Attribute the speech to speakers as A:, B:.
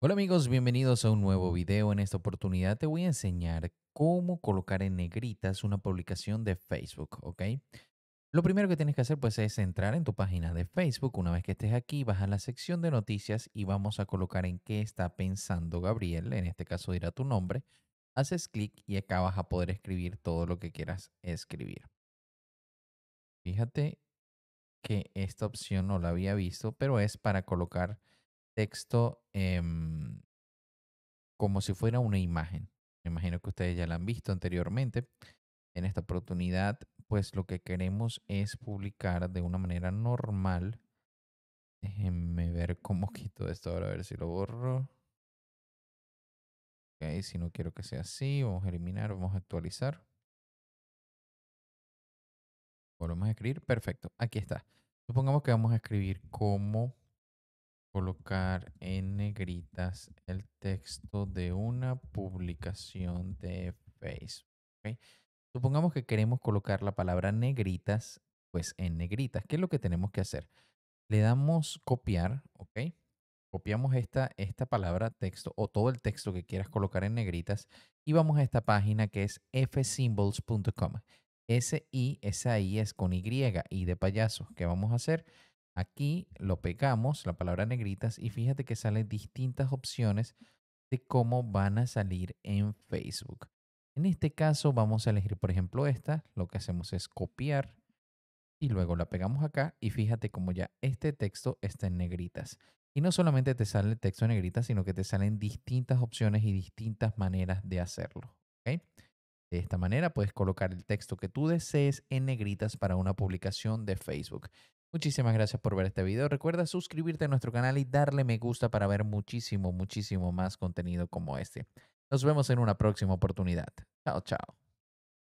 A: Hola amigos, bienvenidos a un nuevo video. En esta oportunidad te voy a enseñar cómo colocar en negritas una publicación de Facebook, ¿ok? Lo primero que tienes que hacer pues es entrar en tu página de Facebook. Una vez que estés aquí, vas a la sección de noticias y vamos a colocar en qué está pensando Gabriel, en este caso dirá tu nombre. Haces clic y acá vas a poder escribir todo lo que quieras escribir. Fíjate que esta opción no la había visto, pero es para colocar texto em, como si fuera una imagen. Me imagino que ustedes ya la han visto anteriormente. En esta oportunidad, pues lo que queremos es publicar de una manera normal. Déjenme ver cómo quito esto ahora, a ver si lo borro. si no quiero que sea así, vamos a eliminar, vamos a actualizar. Volvemos a escribir, perfecto, aquí está. Supongamos que vamos a escribir como colocar en negritas el texto de una publicación de Facebook. Supongamos que queremos colocar la palabra negritas, pues en negritas. ¿Qué es lo que tenemos que hacer? Le damos copiar, ¿ok? Copiamos esta, esta palabra texto o todo el texto que quieras colocar en negritas y vamos a esta página que es fsymbols.com. S-I, esa I es con Y, y de payaso. ¿Qué vamos a hacer? Aquí lo pegamos, la palabra negritas, y fíjate que salen distintas opciones de cómo van a salir en Facebook. En este caso vamos a elegir, por ejemplo, esta. Lo que hacemos es copiar y luego la pegamos acá y fíjate cómo ya este texto está en negritas. Y no solamente te sale el texto en negritas, sino que te salen distintas opciones y distintas maneras de hacerlo. De esta manera puedes colocar el texto que tú desees en negritas para una publicación de Facebook. Muchísimas gracias por ver este video. Recuerda suscribirte a nuestro canal y darle me gusta para ver muchísimo, muchísimo más contenido como este. Nos vemos en una próxima oportunidad. Chao, chao.